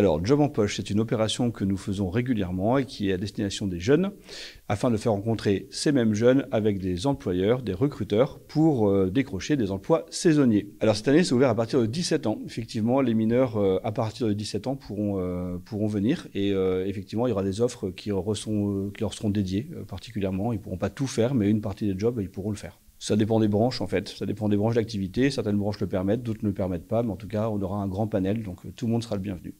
Alors, Job en poche, c'est une opération que nous faisons régulièrement et qui est à destination des jeunes, afin de faire rencontrer ces mêmes jeunes avec des employeurs, des recruteurs, pour euh, décrocher des emplois saisonniers. Alors, cette année, c'est ouvert à partir de 17 ans. Effectivement, les mineurs euh, à partir de 17 ans pourront, euh, pourront venir et effectivement, il y aura des offres qui, qui leur seront dédiées particulièrement. Ils ne pourront pas tout faire, mais une partie des jobs, ils pourront le faire. Ça dépend des branches en fait, ça dépend des branches d'activité, certaines branches le permettent, d'autres ne le permettent pas, mais en tout cas on aura un grand panel, donc tout le monde sera le bienvenu.